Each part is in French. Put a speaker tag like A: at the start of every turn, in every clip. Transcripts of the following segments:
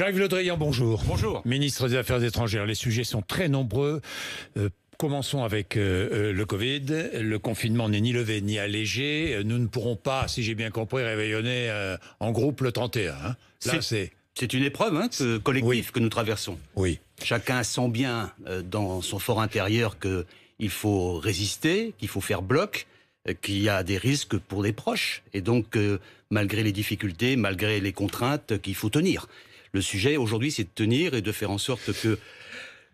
A: Jean-Yves Le bonjour. Bonjour. Ministre des Affaires étrangères, les sujets sont très nombreux. Euh, commençons avec euh, euh, le Covid. Le confinement n'est ni levé ni allégé. Nous ne pourrons pas, si j'ai bien compris,
B: réveillonner en groupe le 31. Hein. c'est... C'est une épreuve hein, que, collective que nous traversons. Oui. Chacun sent bien dans son fort intérieur qu'il faut résister, qu'il faut faire bloc, qu'il y a des risques pour les proches. Et donc, malgré les difficultés, malgré les contraintes, qu'il faut tenir. Le sujet aujourd'hui, c'est de tenir et de faire en sorte que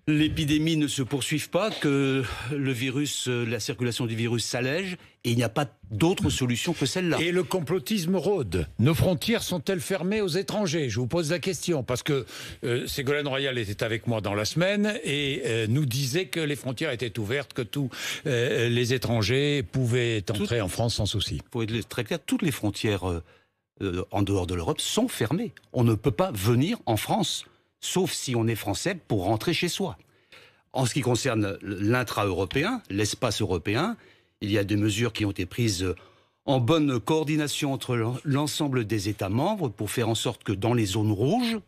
B: l'épidémie ne se poursuive pas, que le virus, euh, la circulation du virus s'allège, et il n'y a pas d'autre solution que celle-là. Et le complotisme
A: rôde. Nos frontières sont-elles fermées aux étrangers Je vous pose la question, parce que euh, Ségolène Royal était avec moi dans la semaine et euh, nous disait que les frontières étaient ouvertes, que tous
B: les étrangers pouvaient entrer en France sans souci. Pour être très clair, toutes les frontières euh, en dehors de l'Europe sont fermés. On ne peut pas venir en France, sauf si on est français, pour rentrer chez soi. En ce qui concerne l'intra-européen, l'espace européen, il y a des mesures qui ont été prises en bonne coordination entre l'ensemble des États membres pour faire en sorte que dans les zones rouges,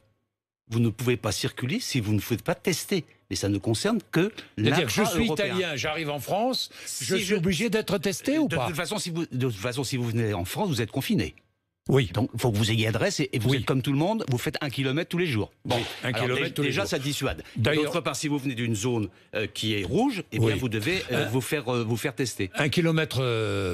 B: vous ne pouvez pas circuler si vous ne faites pas tester. Mais ça ne concerne que C'est-à-dire, je suis italien, j'arrive en France, je suis obligé d'être testé euh, ou pas de toute façon, si vous venez en France, vous êtes confiné. Oui. Donc, il faut que vous ayez adresse et, vous êtes comme tout le monde, vous faites un kilomètre tous les jours. Bon, un kilomètre tous les déjà, ça dissuade. D'autre part, si vous venez d'une zone euh, qui est rouge, et eh bien, vous devez euh, euh, vous, faire, vous faire tester. Un kilomètre,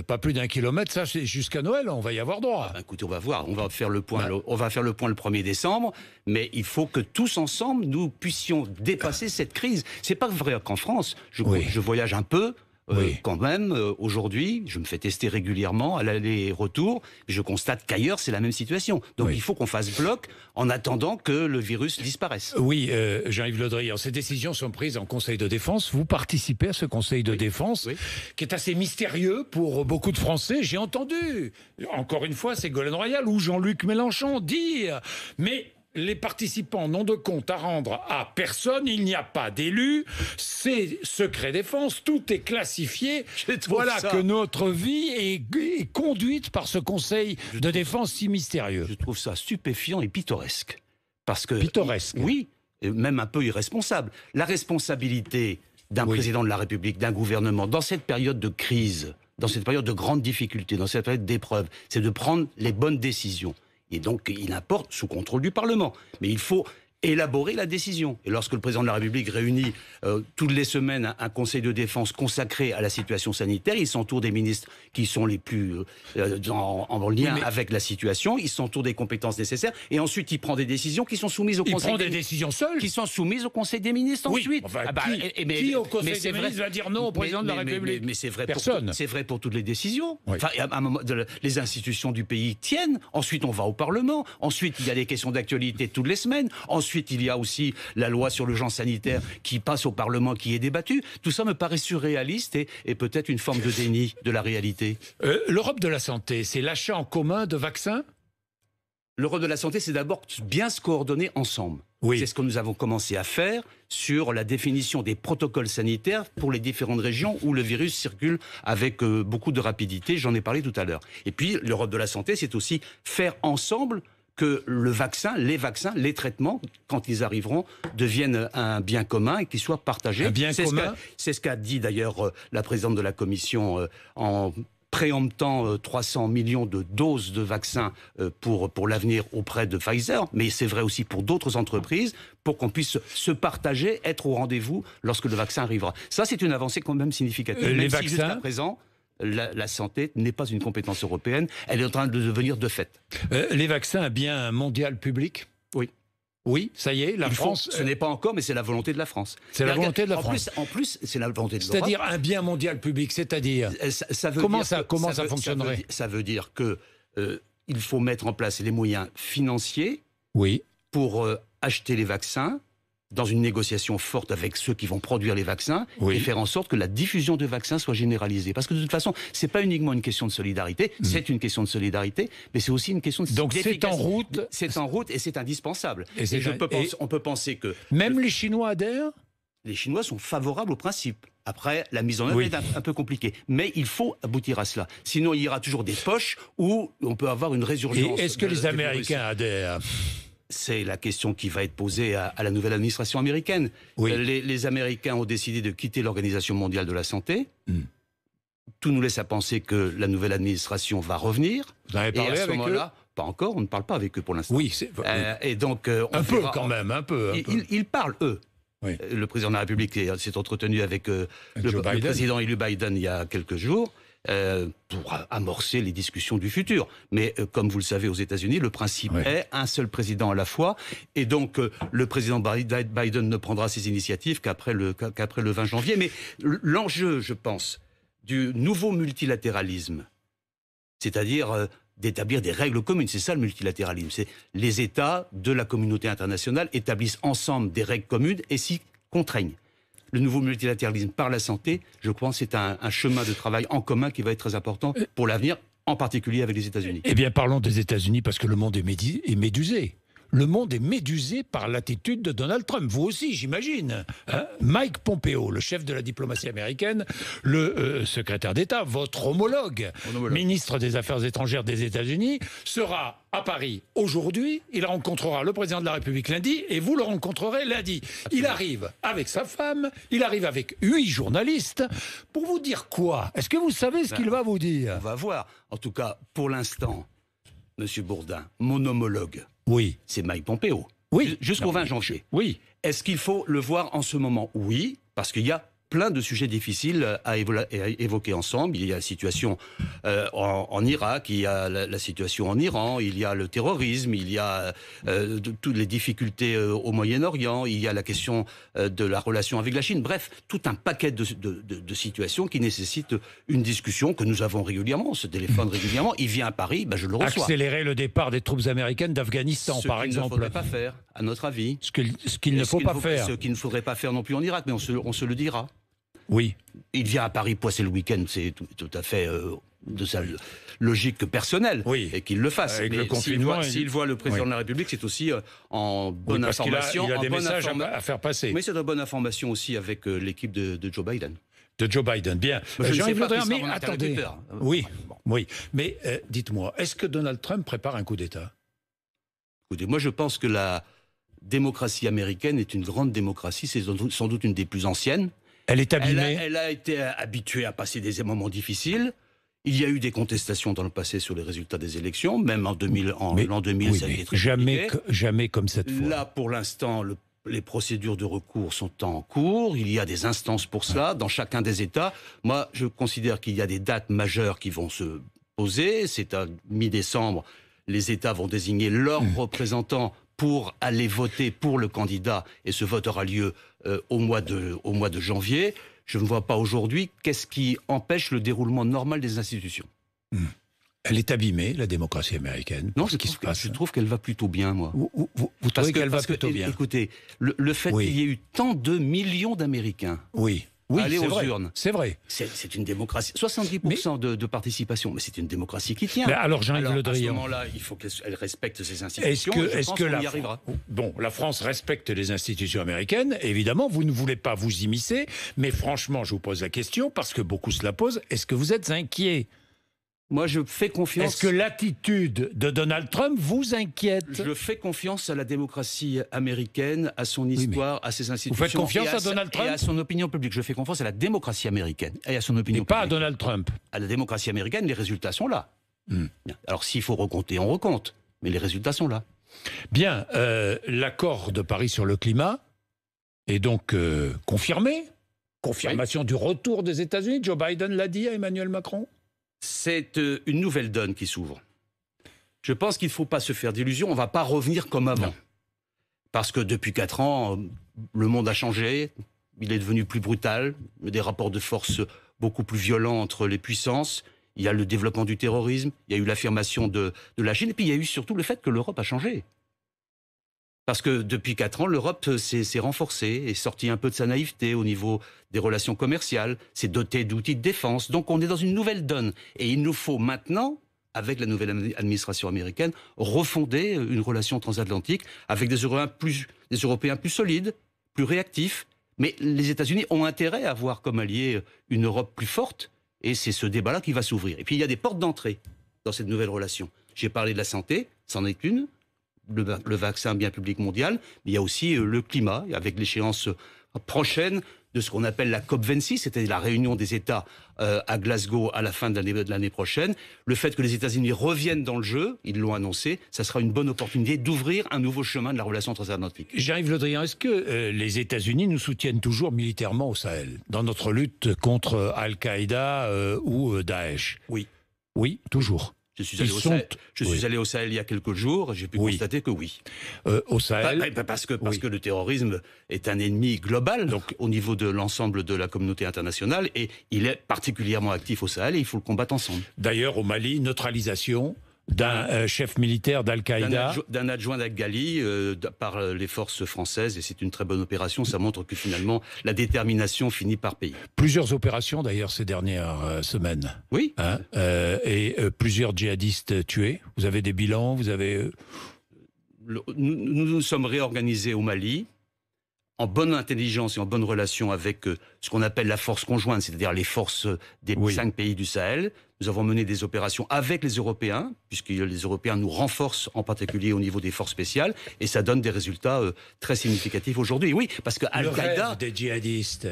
B: pas plus d'un kilomètre, ça, c'est jusqu'à Noël, on va y avoir droit. Un ah ben, on va voir, on va faire le point, on va faire le point le 1er décembre, mais il faut que tous ensemble, nous puissions dépasser cette crise. C'est pas vrai qu'en France, je voyage un peu, euh, quand même, euh, aujourd'hui, je me fais tester régulièrement à l'aller-retour. Je constate qu'ailleurs, c'est la même situation. Donc il faut qu'on fasse bloc en attendant que le virus disparaisse. Euh,
A: oui, Jean-Yves Le ces décisions sont prises en Conseil de défense. Vous participez à ce Conseil de défense qui est assez mystérieux pour beaucoup de Français. J'ai entendu, encore une fois, c'est Ségolène Royal ou Jean-Luc Mélenchon dire, mais les participants n'ont de compte à rendre à personne, il n'y a pas d'élu. c'est secret défense, tout est classifié. Voilà que notre vie est, conduite par ce conseil de
B: défense si mystérieux. Je trouve ça stupéfiant et pittoresque. Parce que, pittoresque. Oui, même un peu irresponsable. La responsabilité d'un président de la République, d'un gouvernement, dans cette période de crise, dans cette période de grandes difficultés, dans cette période d'épreuves, c'est de prendre les bonnes décisions. Et donc, il importe sous contrôle du Parlement. Mais il faut élaborer la décision. Et lorsque le président de la République réunit euh, toutes les semaines un, conseil de défense consacré à la situation sanitaire, il s'entoure des ministres qui sont les plus euh, euh, en, lien avec la situation, il s'entoure des compétences nécessaires, et ensuite il prend des décisions qui sont soumises au conseil. prend des, décisions seules Qui sont soumises au conseil des ministres ensuite. Ah bah, qui, mais, qui, au conseil des vrai, ministres va dire non au président de la République Mais, c'est vrai, vrai, pour toutes les décisions. Enfin, à les institutions du pays tiennent, ensuite on va au Parlement, ensuite il y a des questions d'actualité toutes les semaines, ensuite Ensuite, il y a aussi la loi sur le genre sanitaire qui passe au Parlement, qui est débattue. Tout ça me paraît surréaliste et, peut-être une forme de déni de la réalité. Euh, L'Europe de la santé, c'est l'achat en commun de vaccins L'Europe de la santé, c'est d'abord bien se coordonner ensemble. C'est ce que nous avons commencé à faire sur la définition des protocoles sanitaires pour les différentes régions où le virus circule avec euh, beaucoup de rapidité. J'en ai parlé tout à l'heure. Et puis, l'Europe de la santé, c'est aussi faire ensemble que le vaccin, les vaccins, les traitements, quand ils arriveront, deviennent un bien commun et qu'ils soient partagés. bien c'est Ce c'est ce qu'a dit d'ailleurs euh, la présidente de la Commission euh, en préemptant 300 euh, millions de doses de vaccins pour, pour l'avenir auprès de Pfizer, mais c'est vrai aussi pour d'autres entreprises, pour qu'on puisse se partager, être au rendez-vous lorsque le vaccin arrivera. Ça, c'est une avancée quand même significative. les vaccins, jusqu'à présent, la, santé n'est pas une compétence européenne, elle est en train de devenir de fait.
A: Euh, les vaccins, un bien mondial public Oui. Oui, ça y est, la France.
B: ce n'est pas encore, mais c'est la volonté de la France. C'est la volonté de la France. en plus, c'est la volonté de la C'est-à-dire un bien mondial public, c'est-à-dire. Euh, ça, veut comment dire ça, comment ça, fonctionnerait ça veut, dire que euh, il faut mettre en place les moyens financiers. Oui. Pour acheter les vaccins, dans une négociation forte avec ceux qui vont produire les vaccins et faire en sorte que la diffusion de vaccins soit généralisée. Parce que de toute façon, c'est pas uniquement une question de solidarité, mm. c'est une question de solidarité, mais c'est aussi une question de Donc c'est en route, c'est en route et c'est indispensable. Et, je peux on peut penser que même les Chinois adhèrent. Les Chinois sont favorables au principe. Après, la mise en œuvre est un, un, peu compliquée. Mais il faut aboutir à cela. Sinon, il y aura toujours des poches où on peut avoir une résurgence. Est-ce que les Américains adhèrent c'est la question qui va être posée à, la nouvelle administration américaine. Euh, les, Américains ont décidé de quitter l'Organisation mondiale de la santé. Hmm. Tout nous laisse à penser que la nouvelle administration va revenir. Vous avez parlé à ce moment-là, pas encore, on ne parle pas avec eux pour l'instant. Oui, c'est... Euh, et donc euh, un peu quand même, un peu. ils, parlent eux. Le président de la République s'est entretenu avec le, président élu Biden il y a quelques jours. Euh, pour amorcer les discussions du futur. Mais euh, comme vous le savez aux États-Unis, le principe est un seul président à la fois. Et donc, euh, le président Biden ne prendra ses initiatives qu'après le, qu'après le 20 janvier. Mais l'enjeu, je pense, du nouveau multilatéralisme, c'est-à-dire d'établir des règles communes. C'est ça le multilatéralisme. C'est les États de la communauté internationale établissent ensemble des règles communes et s'y contraignent le nouveau multilatéralisme par la santé, je pense c'est un, un, chemin de travail en commun qui va être très important euh, pour l'avenir, en particulier avec les États-Unis. Eh bien, parlons
A: des États-Unis parce que le monde est, médusé le monde est médusé par l'attitude de Donald Trump. Vous aussi, j'imagine. Hein. Mike Pompeo, le chef de la diplomatie américaine, le euh, secrétaire d'État, votre homologue, ministre des Affaires étrangères des États-Unis, sera à Paris aujourd'hui. Il rencontrera le président de la République lundi et vous le rencontrerez lundi. Il arrive avec sa femme, il arrive avec huit journalistes. Pour vous
B: dire quoi Est-ce que vous savez ce qu'il ben, va vous dire On va voir. En tout cas, pour l'instant, Monsieur Bourdin, mon homologue, oui. C'est Mike Pompeo. Oui. Jusqu'au 20 janvier. Oui. Est-ce qu'il faut le voir en ce moment Oui, parce qu'il y a plein de sujets difficiles à, évoquer ensemble. Il y a la situation euh, en, Irak, il y a la, situation en Iran, il y a le terrorisme, il y a euh, toutes les difficultés euh, au Moyen-Orient, il y a la question de la relation avec la Chine. Bref, tout un paquet de, situations qui nécessitent une discussion que nous avons régulièrement. On se téléphone régulièrement. Il vient à Paris, bah, je le reçois. Accélérer le départ des troupes américaines d'Afghanistan, par exemple. Ce qu'il ne faudrait pas faire, à notre avis. Ce qu'il ne faut pas faire. Ce qu'il ne faudrait pas faire non plus en Irak, mais on se le dira. Oui. Il vient à Paris poisser le week-end, c'est tout, à fait euh, de sa logique personnelle oui. et qu'il le fasse. Avec Mais le s'il voit, le président de la République, c'est aussi euh, en bonne information. Il a, des messages à faire passer. Mais c'est de bonne information aussi avec euh, l'équipe de, Joe Biden de Joe Biden. Bien. Je ne Le mais attendez. Oui, oui. Mais dites-moi, est-ce que Donald Trump prépare un coup d'État Écoutez, moi je pense que la démocratie américaine est une grande démocratie, c'est sans doute une des plus anciennes. Elle est Elle a, été euh, habituée à passer des moments difficiles. Il y a eu des contestations dans le passé sur les résultats des élections, même en 2000, en l'an 2000, ça a été jamais, jamais comme cette fois. Là, pour l'instant, les procédures de recours sont en cours, il y a des instances pour cela dans chacun des États. Moi, je considère qu'il y a des dates majeures qui vont se poser. C'est à mi-décembre, les États vont désigner leurs mmh. représentants pour aller voter pour le candidat, et ce vote aura lieu euh, au, mois de, au mois de janvier, je ne vois pas aujourd'hui qu'est-ce qui empêche le déroulement normal des institutions. Hmm. Elle est abîmée, la démocratie américaine. Non, ce qui se passe. Je hein trouve qu'elle va plutôt bien, moi. Vous, trouvez qu'elle va plutôt bien Écoutez, le, fait qu'il y ait eu tant de millions d'Américains oui oui, C'est vrai. C'est une démocratie. 70% de, participation, mais c'est une démocratie qui tient. alors, Jean-Yves Le Drian. À ce moment-là, il faut qu'elle respecte ses institutions. Est-ce que, est y arrivera.
A: Bon, la France respecte les institutions américaines. Évidemment, vous ne voulez pas vous immiscer. Mais franchement, je vous pose la question, parce que beaucoup se la posent. Est-ce que vous êtes inquiet moi, je fais confiance. Est-ce que l'attitude de
B: Donald Trump vous inquiète Je fais confiance à la démocratie américaine, à son histoire, à ses institutions. Vous faites confiance à, Donald Trump et à son opinion publique. Je fais confiance à la démocratie américaine et à son opinion. pas à Donald Trump. À la démocratie américaine, les résultats sont là. Hmm. Alors, s'il faut recompter, on recompte. Mais les résultats sont là.
A: Bien, euh,
B: l'accord
A: de Paris sur le climat est donc euh, confirmé. Confirmation du retour des États-Unis. Joe
B: Biden l'a dit à Emmanuel Macron c'est euh, une nouvelle donne qui s'ouvre. Je pense qu'il ne faut pas se faire d'illusions, on ne va pas revenir comme avant. Parce que depuis 4 ans, euh, le monde a changé, il est devenu plus brutal, des rapports de force beaucoup plus violents entre les puissances, il y a le développement du terrorisme, il y a eu l'affirmation de, de la Chine, et puis il y a eu surtout le fait que l'Europe a changé. Parce que depuis quatre ans, l'Europe euh, s'est renforcée, et sortie un peu de sa naïveté au niveau des relations commerciales, s'est dotée d'outils de défense. Donc on est dans une nouvelle donne. Et il nous faut maintenant, avec la nouvelle administration américaine, refonder euh, une relation transatlantique avec des Européens plus, des Européens plus solides, plus réactifs. Mais les États-Unis ont intérêt à avoir comme allié euh, une Europe plus forte. Et c'est ce débat-là qui va s'ouvrir. Et puis il y a des portes d'entrée dans cette nouvelle relation. J'ai parlé de la santé, c'en est une le, vaccin bien public mondial, mais il y a aussi euh, le climat, avec l'échéance euh, prochaine de ce qu'on appelle la COP26, c'était la réunion des États euh, à Glasgow à la fin de l'année prochaine. Le fait que les États-Unis reviennent dans le jeu, ils l'ont annoncé, ça sera une bonne opportunité d'ouvrir un nouveau chemin de la relation transatlantique.
A: J'arrive Le est-ce que les États-Unis nous soutiennent toujours militairement au Sahel, dans notre lutte contre Al-Qaïda
B: ou Daesh Oui. Oui, toujours. Je suis, allé au, Sahel. Je suis allé, au Sahel, il y a quelques jours j'ai pu constater que oui. Euh, au Sahel Parce, que, parce que le terrorisme est un ennemi global donc, au niveau de l'ensemble de la communauté internationale et il est particulièrement actif au Sahel et il faut le combattre ensemble. D'ailleurs, au Mali, neutralisation d'un euh,
A: chef militaire d'Al-Qaïda.
B: D'un adjoint d'Al-Ghali euh, par euh, les forces françaises, et c'est une très bonne opération. Ça montre que finalement, la détermination finit par payer.
A: Plusieurs opérations d'ailleurs ces dernières semaines. Oui. Hein, et plusieurs djihadistes tués. Vous avez des
B: bilans, vous avez. nous nous sommes réorganisés au Mali en bonne intelligence et en bonne relation avec euh, ce qu'on appelle la force conjointe, c'est-à-dire les forces euh, des cinq pays du Sahel. Nous avons mené des opérations avec les Européens, puisque les Européens nous renforcent en particulier au niveau des forces spéciales, et ça donne des résultats euh, très significatifs aujourd'hui. Oui, parce que Al-Qaïda...
A: djihadistes,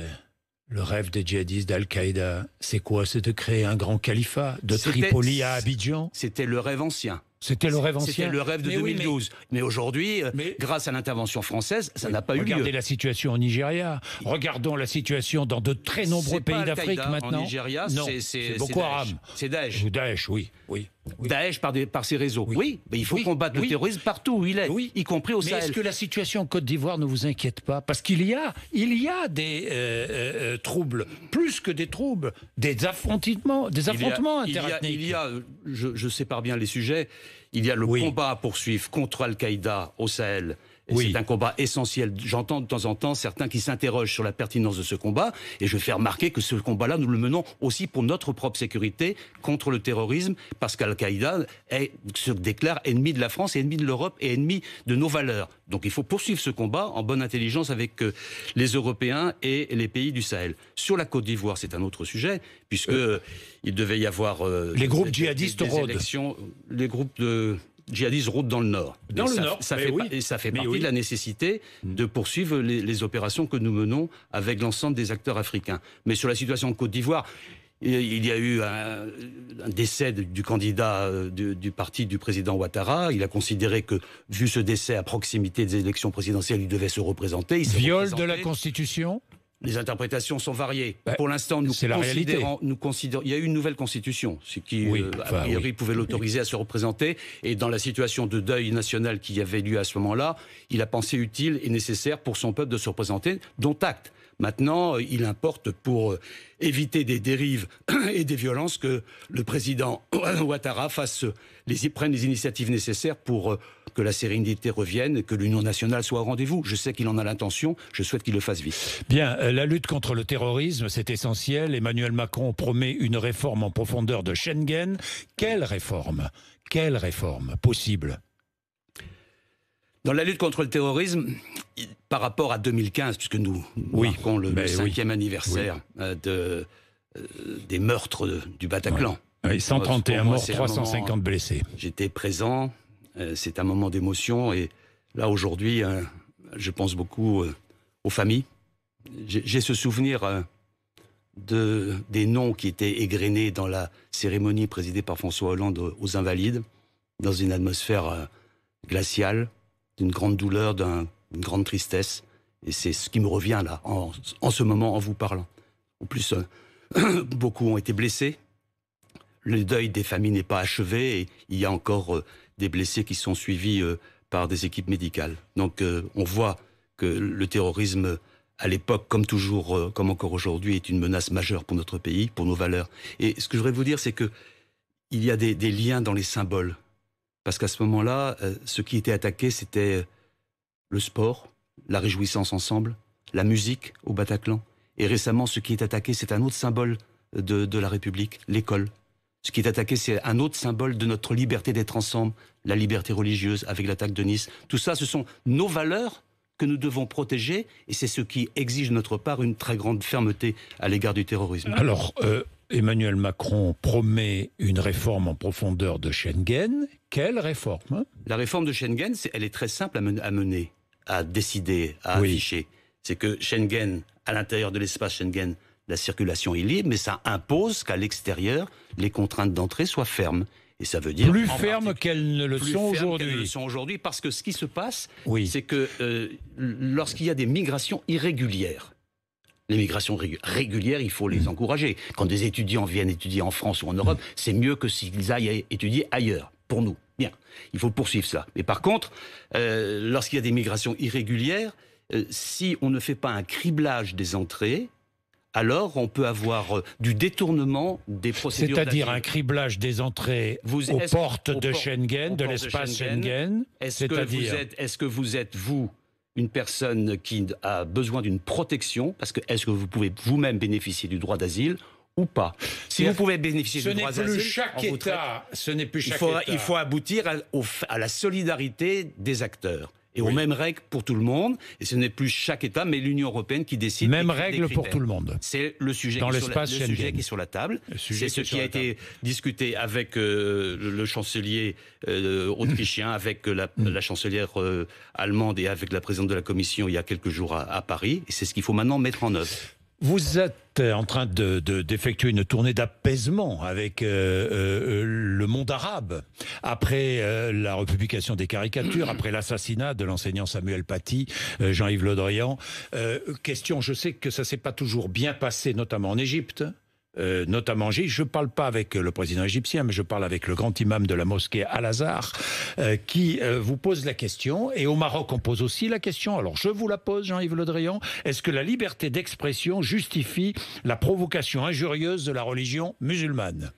A: le rêve
B: des djihadistes d'Al-Qaïda,
A: c'est quoi C'est de créer un grand califat de Tripoli à
B: Abidjan C'était le rêve ancien.
A: C'était le rêve ancien. C'était le rêve de 2012.
B: mais, aujourd'hui, euh, grâce à l'intervention française, ça n'a pas eu lieu. Regardez la
A: situation au Nigeria.
B: Regardons la situation dans de très nombreux pays d'Afrique maintenant. Nigeria, c'est beaucoup Haram. C'est Daesh. Ou Daesh, oui. oui. Daesh par, ses réseaux. Oui, mais il faut combattre le terrorisme partout où il est, y compris au mais Est-ce que la
A: situation en Côte d'Ivoire ne vous inquiète pas Parce qu'il y a, il y a des euh, euh, troubles, plus que des troubles, des affrontements, des affrontements Il y
B: a, je, je, sépare bien les sujets. Il y a le combat à poursuivre contre Al-Qaïda au Sahel oui. C'est un combat essentiel. J'entends de temps en temps certains qui s'interrogent sur la pertinence de ce combat, et je fais remarquer que ce combat-là, nous le menons aussi pour notre propre sécurité contre le terrorisme, parce qu'Al-Qaïda se déclare ennemi de la France, ennemi de l'Europe et ennemi de nos valeurs. Donc il faut poursuivre ce combat en bonne intelligence avec euh, les Européens et les pays du Sahel. Sur la Côte d'Ivoire, c'est un autre sujet, puisqu'il euh, devait y avoir... Euh, les groupes djihadistes des, Les groupes de djihadistes rôdent dans le Nord. Dans le Nord, ça fait, oui. Et ça fait partie de la nécessité mm. de poursuivre les, opérations que nous menons avec l'ensemble des acteurs africains. Mais sur la situation en Côte d'Ivoire, il y a eu un, décès du candidat euh, du, parti du président Ouattara. Il a considéré que, vu ce décès à proximité des élections présidentielles, il devait se représenter. Il Viol de la Constitution les interprétations sont variées. Bah, pour l'instant, nous considérons, nous considérons, il y a eu une nouvelle constitution, ce qui euh, priori pouvait l'autoriser à se représenter. Et dans la situation de deuil national qui avait lieu à ce moment-là, il a pensé utile et nécessaire pour son peuple de se représenter, dont acte. Maintenant, euh, il importe pour euh, éviter des dérives et des violences que le président Ouattara fasse les, prenne les initiatives nécessaires pour que la sérénité revienne, que l'Union nationale soit au rendez-vous. Je sais qu'il en a l'intention, je souhaite qu'il le fasse vite.
A: Bien, euh, la lutte contre le terrorisme, c'est essentiel. Emmanuel Macron promet une réforme en profondeur de Schengen. Quelle réforme Quelle réforme possible
B: dans la lutte contre le terrorisme, par rapport à 2015, puisque nous oui, marquons le, 5 cinquième anniversaire euh, De, euh, des meurtres du Bataclan. Oui, 131 morts, 350 blessés. J'étais présent, euh, c'est un moment d'émotion. Et là, aujourd'hui, euh, je pense beaucoup euh, aux familles. J'ai ce souvenir de, des noms qui étaient égrenés dans la cérémonie présidée par François Hollande aux Invalides, dans une atmosphère glaciale, d'une grande douleur, d'une grande tristesse. Et c'est ce qui me revient là, en, ce moment, en vous parlant. En plus, beaucoup ont été blessés. Le deuil des familles n'est pas achevé et il y a encore des blessés qui sont suivis euh, par des équipes médicales. Donc euh, on voit que le terrorisme à l'époque, comme toujours, euh, comme encore aujourd'hui, est une menace majeure pour notre pays, pour nos valeurs. Et ce que je voudrais vous dire, c'est que il y a des, liens dans les symboles. Parce qu'à ce moment-là, ce qui était attaqué, c'était le sport, la réjouissance ensemble, la musique au Bataclan. Et récemment, ce qui est attaqué, c'est un autre symbole de la République, l'école. Ce qui est attaqué, c'est un autre symbole de notre liberté d'être ensemble, la liberté religieuse avec l'attaque de Nice. Tout ça, ce sont nos valeurs que nous devons protéger et c'est ce qui exige de notre part une très grande fermeté à l'égard du terrorisme. Alors, euh,
A: Emmanuel Macron promet une réforme en profondeur de Schengen. Quelle réforme
B: La réforme de Schengen, elle est très simple à mener, à décider, à afficher. C'est que Schengen, à l'intérieur de l'espace Schengen, la circulation est libre, mais ça impose qu'à l'extérieur, les contraintes d'entrée soient fermes. Et ça veut dire plus fermes qu'elles ne le sont aujourd'hui. ne le sont aujourd'hui parce que ce qui se passe, c'est que euh, lorsqu'il y a des migrations irrégulières, les migrations régulières, il faut les hmm. encourager. Quand des étudiants viennent étudier en France ou en Europe, c'est mieux que s'ils aillent étudier ailleurs, pour nous. Bien, il faut poursuivre ça. Mais par contre, euh, lorsqu'il y a des migrations irrégulières, euh, si on ne fait pas un criblage des entrées, alors on peut avoir euh, du détournement des procédures. C'est-à-dire un
A: criblage des entrées aux portes de Schengen, de l'espace Schengen. est-ce que,
B: vous êtes, vous, une personne qui a besoin d'une protection Parce que est-ce que vous pouvez vous-même bénéficier du droit d'asile ou pas. Si vous pouvez bénéficier du droit d'asile, ce n'est plus chaque il faut, Il faut aboutir à la solidarité des acteurs et aux mêmes règles pour tout le monde. Et ce n'est plus chaque État, mais l'Union européenne qui décide. Même règles pour tout le monde. C'est le sujet, Dans qui, le sujet qui est sur la table. C'est ce qui a été discuté avec euh, le chancelier euh, autrichien, avec la, chancelière euh, allemande et avec la présidente de la Commission il y a quelques jours à, à Paris. Et c'est ce qu'il faut maintenant mettre en œuvre.
A: Vous êtes euh, en train d'effectuer de, une tournée d'apaisement avec euh, euh, le monde arabe, après la republication des caricatures, après l'assassinat de l'enseignant Samuel Paty, Jean-Yves Le Drian. question, je sais que ça s'est pas toujours bien passé, notamment en Égypte. Euh, notamment Je ne parle pas avec le président égyptien, mais je parle avec le grand imam de la mosquée Al-Azhar, euh, qui euh, vous pose la question. Et au Maroc, on pose aussi la question. Alors je vous la pose, Jean-Yves Le Drian. Est-ce que la liberté d'expression justifie la provocation injurieuse de la religion
B: musulmane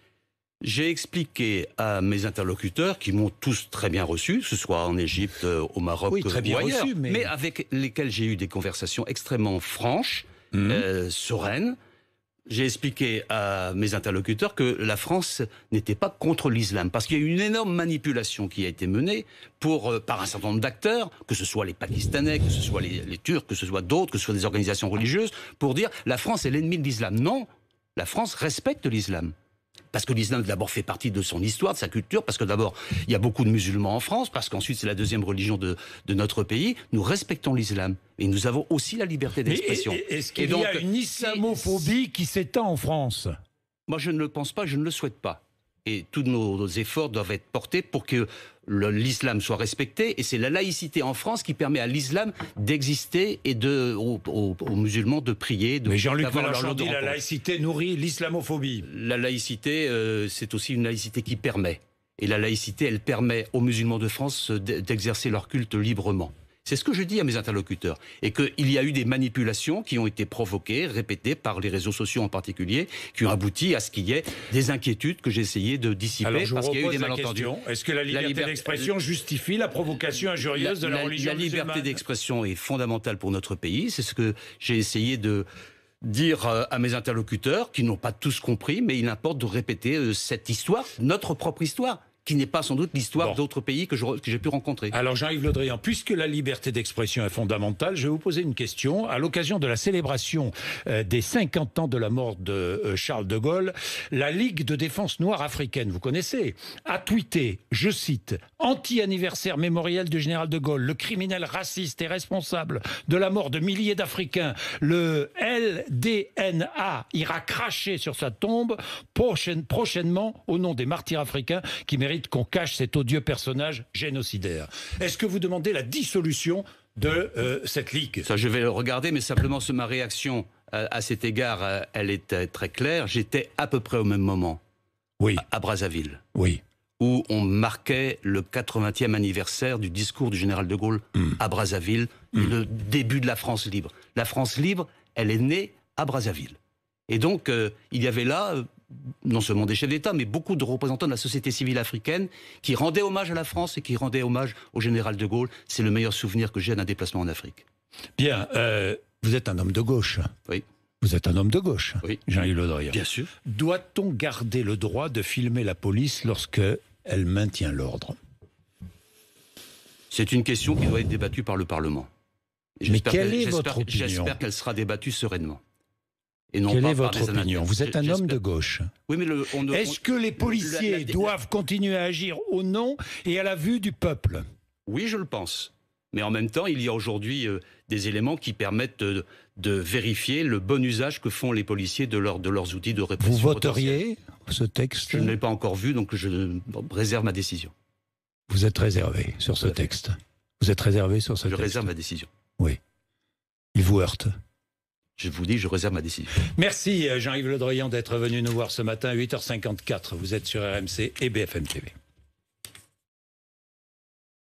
B: j'ai expliqué à mes interlocuteurs, qui m'ont tous très bien reçu, que ce soit en Égypte, au Maroc, ailleurs, mais... avec lesquels j'ai eu des conversations extrêmement franches, mmh. sereines, j'ai expliqué à mes interlocuteurs que la France n'était pas contre l'islam, parce qu'il y a eu une énorme manipulation qui a été menée pour, euh, par un certain nombre d'acteurs, que ce soit les Pakistanais, que ce soit les, les Turcs, que ce soit d'autres, que ce soit des organisations religieuses, pour dire la France est l'ennemi de l'islam. Non, la France respecte l'islam parce que l'islam d'abord fait partie de son histoire, de sa culture, parce que d'abord il y a beaucoup de musulmans en France, parce qu'ensuite c'est la deuxième religion de, de notre pays. Nous respectons l'islam, Et nous avons aussi la liberté d'expression. Est-ce qu'il y a
A: une islamophobie qui s'étend en France
B: Moi je ne le pense pas, je ne le souhaite pas. Et tous nos efforts doivent être portés pour que l'islam soit respecté, et c'est la laïcité en France qui permet à l'islam d'exister et aux, musulmans de prier. De, Mais Jean-Luc Mélenchon dit la laïcité nourrit l'islamophobie. La laïcité, euh, c'est aussi une laïcité qui permet. Et la laïcité, elle permet aux musulmans de France euh, d'exercer leur culte librement. C'est ce que je dis à mes interlocuteurs. Et qu'il y a eu des manipulations qui ont été provoquées, répétées par les réseaux sociaux en particulier, qui ont abouti à ce qu'il y ait des inquiétudes que j'ai essayé de dissiper parce qu'il y a eu des malentendus. Est-ce
A: que la liberté, d'expression justifie la provocation injurieuse de la, la religion La liberté
B: d'expression est fondamentale pour notre pays. C'est ce que j'ai essayé de dire euh, à mes interlocuteurs, qui n'ont pas tous compris, mais il importe de répéter euh, cette histoire, notre propre histoire qui n'est pas sans doute l'histoire d'autres pays que j'ai pu rencontrer.
A: Alors Jean-Yves Le Drian, puisque la liberté d'expression est fondamentale, je vais vous poser une question. À l'occasion de la célébration euh, des 50 ans de la mort de euh, Charles de Gaulle, la Ligue de défense noire africaine, vous connaissez, a tweeté, je cite, anti-anniversaire mémoriel du général de Gaulle, le criminel raciste et responsable de la mort de milliers d'Africains, le LDNA ira cracher sur sa tombe prochainement au nom des martyrs africains qui méritent qu'on cache cet odieux personnage
B: génocidaire.
A: Est-ce que vous demandez la dissolution
B: de euh, cette ligue Ça, je vais le regarder, mais simplement, ma réaction euh, à cet égard, euh, elle était très claire. J'étais à peu près au même moment. Oui. À, Brazzaville. Oui où on marquait le 80e anniversaire du discours du général de Gaulle hmm. à Brazzaville, hmm. le début de la France libre. La France libre, elle est née à Brazzaville. Et donc, il y avait là, non seulement des chefs d'État, mais beaucoup de représentants de la société civile africaine qui rendaient hommage à la France et qui rendaient hommage au général de Gaulle. C'est le meilleur souvenir que j'ai d'un déplacement en Afrique.
A: Bien, euh, vous êtes un homme de gauche. Oui. Vous êtes un homme de gauche, oui. Jean-Yves Le Bien sûr. Doit-on garder le droit de filmer la police lorsque elle maintient l'ordre
B: C'est une question qui doit être débattue par le Parlement. Mais quelle est votre opinion J'espère qu'elle sera débattue sereinement. Quelle est votre opinion Vous êtes un homme de gauche. Oui, mais le, on, Est-ce que les policiers doivent continuer à agir au nom et à la vue du peuple Oui, je le pense. Mais en même temps, il y a aujourd'hui euh, des éléments qui permettent de, vérifier le bon usage que font les policiers de, de leurs outils de répression. Vous voteriez ce texte Je ne l'ai pas encore vu, donc je réserve ma décision.
A: Vous êtes réservé sur ce texte.
B: Vous êtes réservé sur ce texte. Je réserve ma décision. Oui. Il vous heurte je vous dis, je réserve ma décision.
A: Merci euh, Jean-Yves Le Drian d'être venu nous voir ce
B: matin à 8h54. Vous êtes sur RMC et BFM TV.